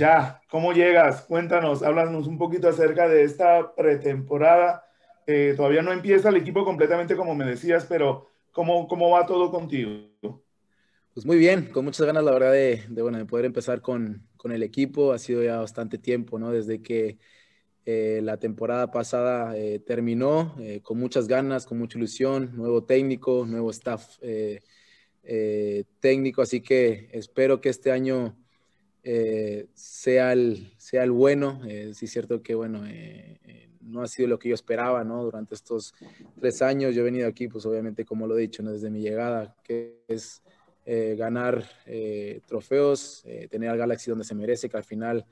Ya, ¿cómo llegas? Cuéntanos, háblanos un poquito acerca de esta pretemporada. Eh, todavía no empieza el equipo completamente como me decías, pero ¿cómo, cómo va todo contigo? Pues muy bien, con muchas ganas la verdad de, poder empezar con, el equipo. Ha sido ya bastante tiempo, ¿no? Desde que eh, la temporada pasada eh, terminó, con muchas ganas, con mucha ilusión, nuevo técnico, nuevo staff técnico, así que espero que este año eh, sea, el, sea el bueno. Eh, sí es cierto que, bueno, eh, no ha sido lo que yo esperaba, ¿no? Durante estos tres años yo he venido aquí, pues obviamente, como lo he dicho, desde mi llegada, que es ganar trofeos, tener al Galaxy donde se merece, que al final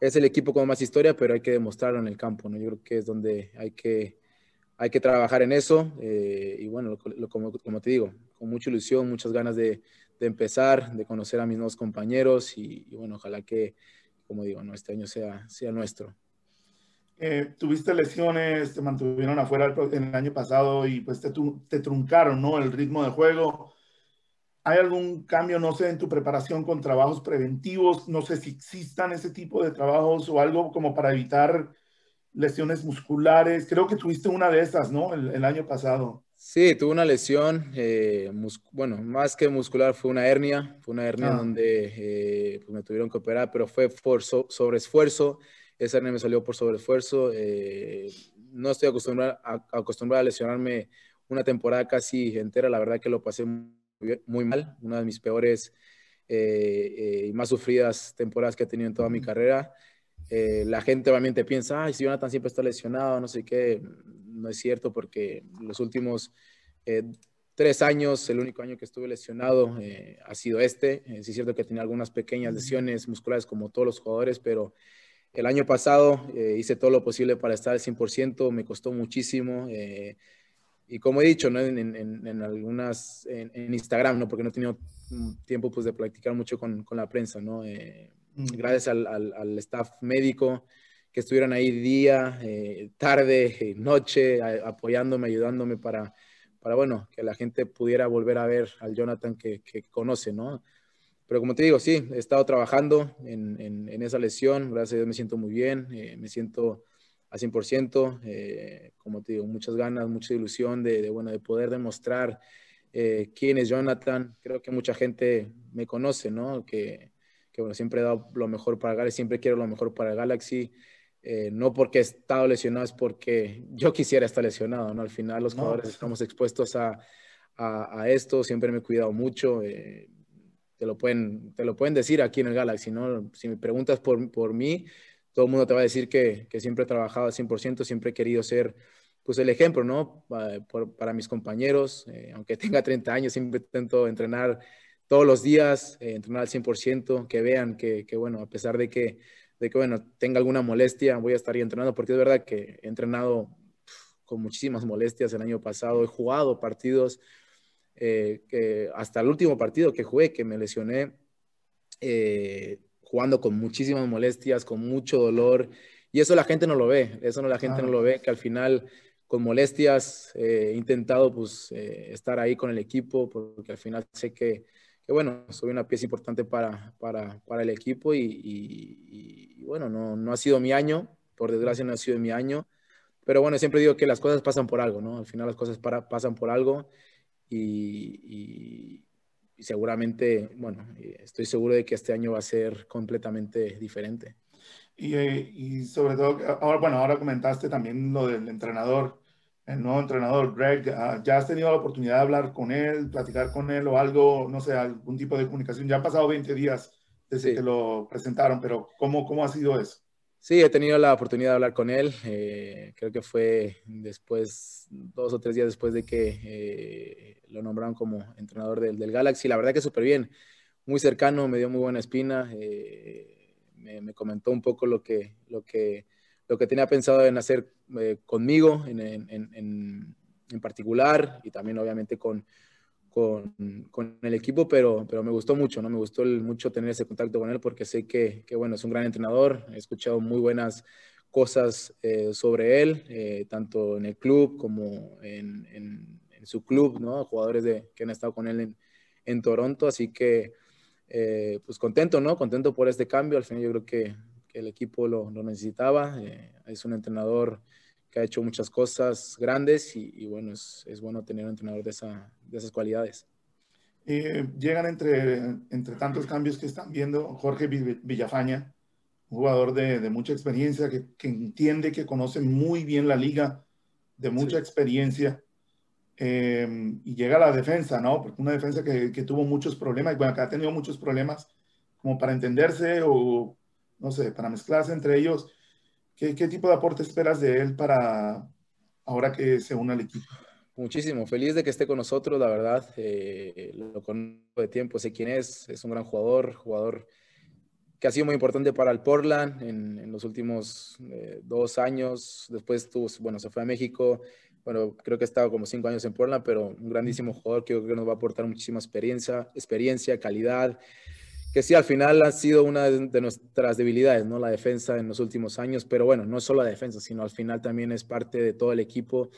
es el equipo con más historia, pero hay que demostrarlo en el campo, ¿no? Yo creo que es donde hay que, hay que trabajar en eso. y bueno, como te digo, con mucha ilusión, muchas ganas de, de empezar, de conocer a mis nuevos compañeros y, bueno, ojalá que, como digo, ¿no? este año sea, sea nuestro. Eh, tuviste lesiones, te mantuvieron afuera el, el año pasado y pues te, te, truncaron ¿no? el ritmo de juego. ¿Hay algún cambio, no sé, en tu preparación con trabajos preventivos? No sé si existan ese tipo de trabajos o algo como para evitar lesiones musculares. Creo que tuviste una de esas, ¿no? el año pasado. Sí, tuve una lesión, eh, bueno, más que muscular, fue una hernia, fue una hernia ah. donde eh, pues, me tuvieron que operar, pero fue por so sobreesfuerzo, esa hernia me salió por sobreesfuerzo, eh, no estoy acostumbrado a, a lesionarme una temporada casi entera, la verdad que lo pasé muy, muy mal, una de mis peores eh, y más sufridas temporadas que he tenido en toda mi carrera. la gente obviamente piensa, ay, si Jonathan siempre está lesionado, no sé qué, no es cierto porque los últimos eh, tres años, el único año que estuve lesionado eh, ha sido este. Eh, sí es cierto que tenía algunas pequeñas lesiones musculares como todos los jugadores, pero el año pasado hice todo lo posible para estar al 100%, me costó muchísimo. y como he dicho, en, algunas, en, Instagram, ¿no? porque no he tenido mm, tiempo pues, de practicar mucho con, la prensa, gracias al staff médico, que estuvieran ahí día, eh, tarde, eh, noche, apoyándome, ayudándome para, para, bueno, que la gente pudiera volver a ver al Jonathan que, que conoce, ¿no? Pero como te digo, sí, he estado trabajando en, en, esa lesión, gracias a Dios me siento muy bien, eh, me siento a 100%, como te digo, muchas ganas, mucha ilusión de, bueno, de poder demostrar quién es Jonathan. Creo que mucha gente me conoce, ¿no? Que, que bueno, siempre he dado lo mejor para Galaxy, siempre quiero lo mejor para Galaxy. Eh, no porque he estado lesionado es porque yo quisiera estar lesionado, ¿no? Al final los jugadores pues, estamos expuestos a, esto, siempre me he cuidado mucho. Eh, te, lo pueden, te lo pueden decir aquí en el Galaxy, ¿no? Si me preguntas por, mí, todo el mundo te va a decir que, siempre he trabajado al 100%, siempre he querido ser pues el ejemplo, ¿no? Para, mis compañeros, eh, aunque tenga 30 años, siempre intento entrenar todos los días, entrenar al 100%, que vean que, que bueno, a pesar de que de que, bueno, tenga alguna molestia, voy a estar ahí entrenando, porque es verdad que he entrenado con muchísimas molestias el año pasado, he jugado partidos, eh, hasta el último partido que jugué, que me lesioné, eh, jugando con muchísimas molestias, con mucho dolor, y eso la gente no lo ve, eso no, la gente no lo ve, que al final con molestias eh, he intentado pues estar ahí con el equipo, porque al final sé que bueno, soy una pieza importante para, para, para el equipo y, bueno, no, no, ha sido mi año, por desgracia no ha sido mi año, pero bueno, siempre digo que las cosas pasan por algo, ¿no? Al final las cosas para, pasan por algo y, y, seguramente, bueno, estoy seguro de que este año va a ser completamente diferente. Y, eh, sobre todo, ahora, bueno, ahora comentaste también lo del entrenador el nuevo entrenador Greg, ah, ¿ya has tenido la oportunidad de hablar con él, platicar con él o algo, no sé, algún tipo de comunicación? Ya han pasado 20 días desde que lo presentaron, pero ¿cómo, ¿cómo ha sido eso? Sí, he tenido la oportunidad de hablar con él. Eh, creo que fue después, dos o tres días después de que eh, lo nombraron como entrenador del, Galaxy. La verdad que súper bien, muy cercano, me dio muy buena espina. Eh, me, me, comentó un poco lo que, lo que lo que tenía pensado en hacer eh, conmigo en, en, en, en, particular y también obviamente con, con, con, el equipo, pero, pero me gustó mucho, ¿no? Me gustó mucho tener ese contacto con él porque sé que, que, bueno, es un gran entrenador, he escuchado muy buenas cosas eh, sobre él, eh, tanto en el club como en, su club, ¿no? Jugadores de, que han estado con él en, Toronto, así que... pues contento, ¿no? Contento por este cambio. Al final yo creo que que el equipo lo, necesitaba. Eh, es un entrenador que ha hecho muchas cosas grandes y, bueno, es, bueno tener un entrenador de, de esas cualidades. Eh, llegan entre, entre tantos cambios que están viendo Jorge Villafaña, un jugador de, mucha experiencia, que, que, entiende, que conoce muy bien la liga, de mucha experiencia, em, y llega a la defensa, ¿no? Porque una defensa que, tuvo muchos problemas, y bueno, que ha tenido muchos problemas como para entenderse o no sé, para mezclarse entre ellos. ¿Qué, tipo de aporte esperas de él para ahora que se une al equipo? Muchísimo, feliz de que esté con nosotros, la verdad. Eh, lo conozco de tiempo, sé quién es, es un gran jugador, jugador que ha sido muy importante para el Portland en, los últimos eh, dos años. Después tuvo, bueno, se fue a México. Bueno, creo que ha estado como cinco años en Portland, pero un grandísimo jugador que creo que nos va a aportar muchísima experiencia, experiencia, calidad que sí, al final ha sido una de nuestras debilidades, ¿no? La defensa en los últimos años, pero bueno, no solo la defensa, sino al final también es parte de todo el equipo.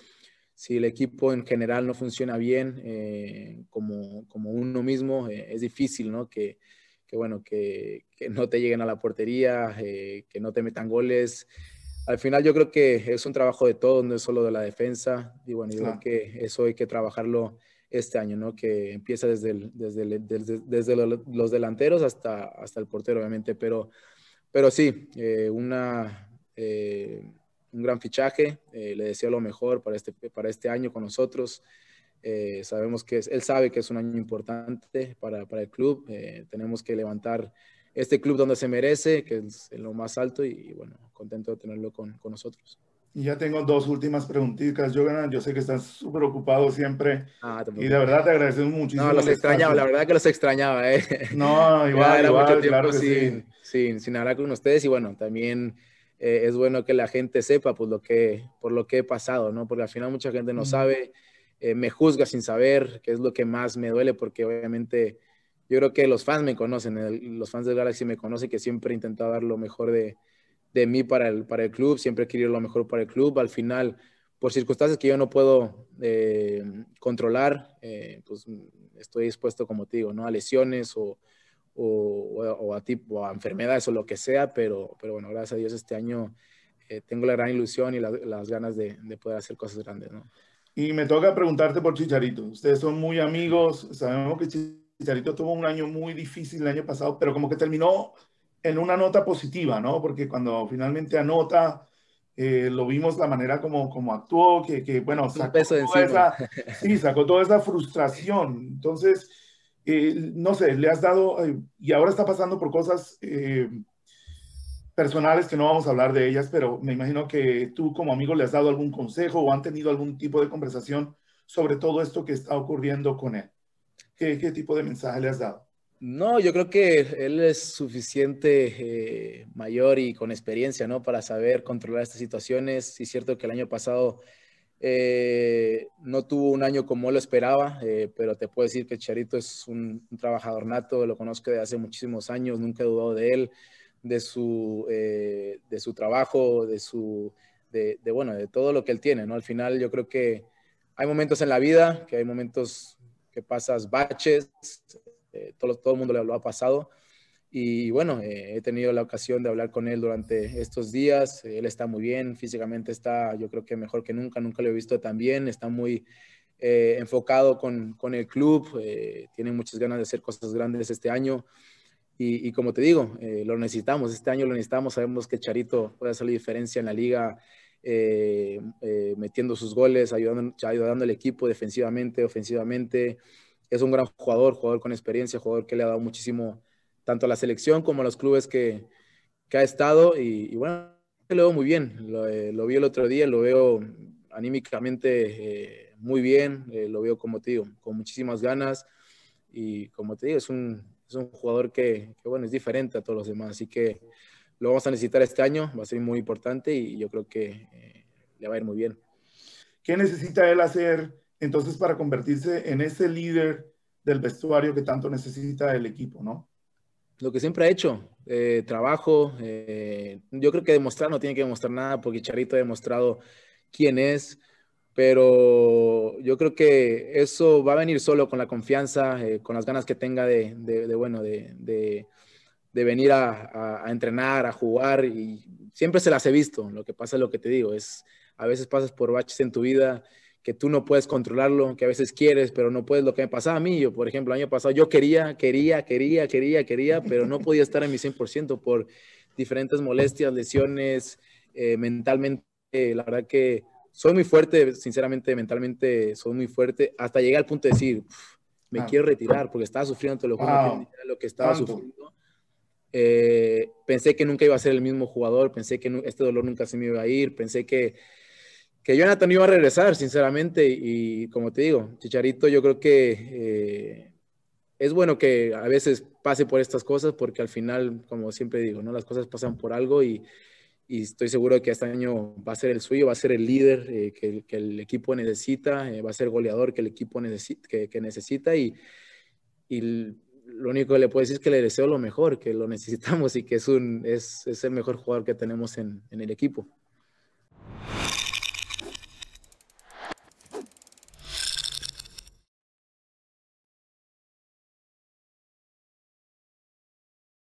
Si el equipo en general no funciona bien eh, como, como, uno mismo, eh, es difícil, ¿no? Que, que bueno, que, no te lleguen a la portería, eh, que no te metan goles. Al final yo creo que es un trabajo de todos, no es solo de la defensa. Y bueno, yo creo que eso hay que trabajarlo este año, ¿no? Que empieza desde, desde, desde, los delanteros hasta, hasta el portero, obviamente, pero, pero sí, eh, una, eh, un gran fichaje, eh, le deseo lo mejor para este, para este año con nosotros. sabemos que él sabe que es un año importante para, para el club, tenemos que levantar este club donde se merece, que es lo más alto, y, y bueno, contento de tenerlo con, con nosotros. Y Ya tengo dos últimas preguntitas, Jogan. Yo sé que estás súper ocupado siempre. Ah, y de verdad te agradecemos muchísimo. No, los extrañaba, la verdad que los extrañaba. ¿eh? No, igual, era igual, mucho tiempo claro sin, sin, hablar con ustedes. Y bueno, también eh, es bueno que la gente sepa pues, lo que, por lo que he pasado, ¿no? Porque al final mucha gente no mm. sabe, eh, me juzga sin saber, que es lo que más me duele, porque obviamente yo creo que los fans me conocen, los fans del Galaxy me conocen, que siempre he intentado dar lo mejor de, de mí para el, para el club, siempre he querido lo mejor para el club. Al final, por circunstancias que yo no puedo eh, controlar, eh, pues estoy expuesto, como te digo, ¿no? a lesiones o, o, a, tipo, a enfermedades o lo que sea, pero, pero bueno, gracias a Dios este año eh, tengo la gran ilusión y las ganas de, poder hacer cosas grandes. Y me toca preguntarte por Chicharito. Ustedes son muy amigos, sabemos que Chicharito tuvo un año muy difícil el año pasado, pero como que terminó en una nota positiva, ¿no? Porque cuando finalmente anota, eh, lo vimos la manera como, como actuó, que, bueno, sacó, toda esa, frustración. Entonces, eh, no sé, le has dado, eh, y ahora está pasando por cosas personales que no vamos a hablar de ellas, pero me imagino que tú como amigo le has dado algún consejo o han tenido algún tipo de conversación sobre todo esto que está ocurriendo con él. qué tipo de mensaje le has dado? No, yo creo que él es suficiente eh, mayor y con experiencia, ¿no? Para saber controlar estas situaciones. Sí, es cierto que el año pasado eh, no tuvo un año como lo esperaba, eh, pero te puedo decir que Charito es un, trabajador nato, lo conozco de hace muchísimos años, nunca he dudado de él, de su, de su trabajo, de su, de, bueno, de todo lo que él tiene, ¿no? Al final yo creo que hay momentos en la vida, que hay momentos que pasas baches, eh, todo, el mundo le ha pasado. Y bueno, eh, he tenido la ocasión de hablar con él durante estos días. Él está muy bien, físicamente está, yo creo que mejor que nunca, nunca lo he visto tan bien. Está muy eh, enfocado con, el club, tiene muchas ganas de hacer cosas grandes este año. Y, como te digo, lo necesitamos, este año lo necesitamos. Sabemos que Charito puede hacer la diferencia en la liga, metiendo sus goles, ayudando, ayudando al equipo defensivamente, ofensivamente es un gran jugador, jugador con experiencia, jugador que le ha dado muchísimo tanto a la selección como a los clubes que, ha estado y, bueno, lo veo muy bien, eh, lo, vi el otro día, lo veo anímicamente eh, muy bien, eh, lo veo como te digo, con muchísimas ganas y como te digo, es un, es un jugador que, que, bueno, es diferente a todos los demás, así que lo vamos a necesitar este año, va a ser muy importante y yo creo que le va a ir muy bien. ¿Qué necesita él hacer entonces para convertirse en ese líder del vestuario que tanto necesita el equipo, ¿no? Lo que siempre ha hecho, eh, trabajo, eh, yo creo que demostrar no tiene que demostrar nada porque Charito ha demostrado quién es, pero yo creo que eso va a venir solo con la confianza, eh, con las ganas que tenga de, de, bueno, de, venir a, entrenar, a jugar y siempre se las he visto. Lo que pasa es lo que te digo, es a veces pasas por baches en tu vida que tú no puedes controlarlo, que a veces quieres, pero no puedes. Lo que me pasaba a mí, yo, por ejemplo, el año pasado, yo quería, quería, quería, quería, quería, pero no podía estar en mi 100% por diferentes molestias, lesiones, eh, mentalmente. la verdad que soy muy fuerte, sinceramente, mentalmente soy muy fuerte, hasta llegué al punto de decir, me quiero retirar, porque estaba sufriendo, lo que estaba sufriendo. Eh, pensé que nunca iba a ser el mismo jugador, pensé que este dolor nunca se me iba a ir, pensé que que Jonathan iba a regresar, sinceramente, y, como te digo, Chicharito yo creo que eh, es bueno que a veces pase por estas cosas porque al final, como siempre digo, ¿no? las cosas pasan por algo y, estoy seguro que este año va a ser el suyo, va a ser el líder eh, que, el equipo necesita, eh, va a ser goleador que el equipo necesita, que, necesita y, y lo único que le puedo decir es que le deseo lo mejor, que lo necesitamos y que es, un, es, el mejor jugador que tenemos en, en el equipo.